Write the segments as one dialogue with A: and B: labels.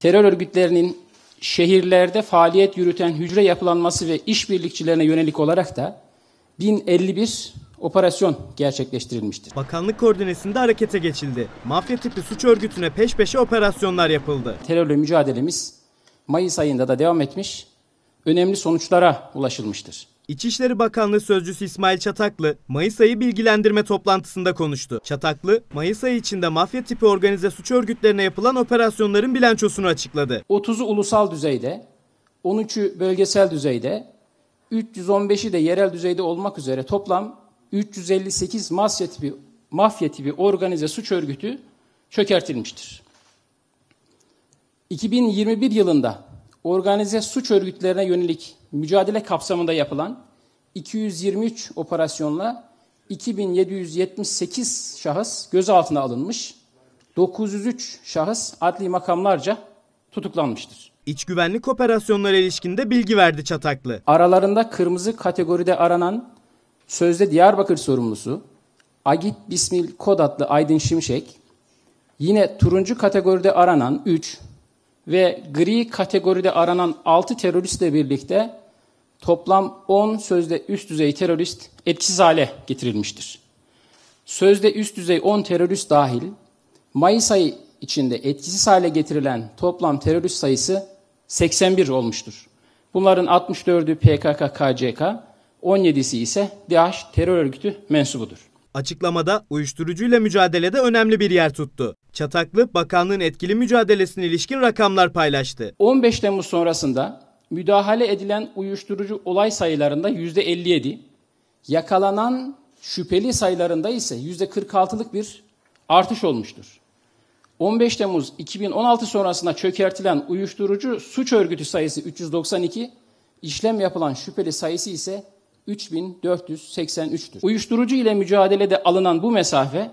A: terör örgütlerinin şehirlerde faaliyet yürüten hücre yapılanması ve işbirlikçilerine yönelik olarak da 1051 operasyon gerçekleştirilmiştir. Bakanlık koordinesinde harekete geçildi. Mafya tipi suç örgütüne peş peşe operasyonlar yapıldı. Terörle mücadelemiz Mayıs ayında da devam etmiş, önemli sonuçlara ulaşılmıştır. İçişleri Bakanlığı Sözcüsü İsmail Çataklı, Mayıs ayı bilgilendirme toplantısında konuştu. Çataklı, Mayıs ayı içinde mafya tipi organize suç örgütlerine yapılan operasyonların bilançosunu açıkladı. 30'u ulusal düzeyde, 13'ü bölgesel düzeyde, 315'i de yerel düzeyde olmak üzere toplam 358 mafya tipi, mafya tipi organize suç örgütü çökertilmiştir. 2021 yılında organize suç örgütlerine yönelik mücadele kapsamında yapılan 223 operasyonla 2778 şahıs gözaltına alınmış, 903 şahıs adli makamlarca tutuklanmıştır. İç güvenlik operasyonları ilişkinde bilgi verdi Çataklı. Aralarında kırmızı kategoride aranan sözde Diyarbakır sorumlusu Agit Bismil Kod adlı Aydın Şimşek, yine turuncu kategoride aranan 3, ve gri kategoride aranan 6 teröristle birlikte toplam 10 sözde üst düzey terörist etkisiz hale getirilmiştir. Sözde üst düzey 10 terörist dahil Mayıs ayı içinde etkisiz hale getirilen toplam terörist sayısı 81 olmuştur. Bunların 64'ü PKK-KCK, 17'si ise DAEŞ terör örgütü mensubudur. Açıklamada uyuşturucuyla mücadelede önemli bir yer tuttu. Çataklı bakanlığın etkili mücadelesine ilişkin rakamlar paylaştı. 15 Temmuz sonrasında müdahale edilen uyuşturucu olay sayılarında %57, yakalanan şüpheli sayılarında ise %46'lık bir artış olmuştur. 15 Temmuz 2016 sonrasında çökertilen uyuşturucu suç örgütü sayısı 392, işlem yapılan şüpheli sayısı ise 3483'tür. Uyuşturucu ile mücadelede alınan bu mesafe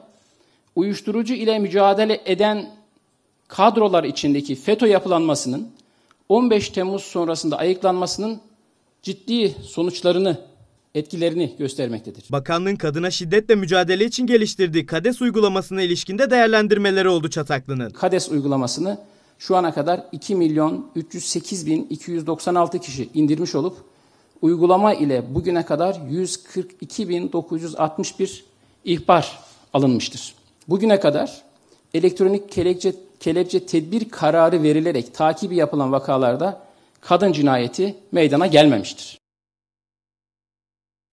A: uyuşturucu ile mücadele eden kadrolar içindeki FETÖ yapılanmasının 15 Temmuz sonrasında ayıklanmasının ciddi sonuçlarını etkilerini göstermektedir. Bakanlığın kadına şiddetle mücadele için geliştirdiği KADES uygulamasına ilişkinde değerlendirmeleri oldu Çataklı'nın. KADES uygulamasını şu ana kadar 2 milyon 308 bin 296 kişi indirmiş olup uygulama ile bugüne kadar 142 bin 961 ihbar alınmıştır. Bugüne kadar elektronik kelepçe, kelepçe tedbir kararı verilerek takibi yapılan vakalarda kadın cinayeti meydana gelmemiştir.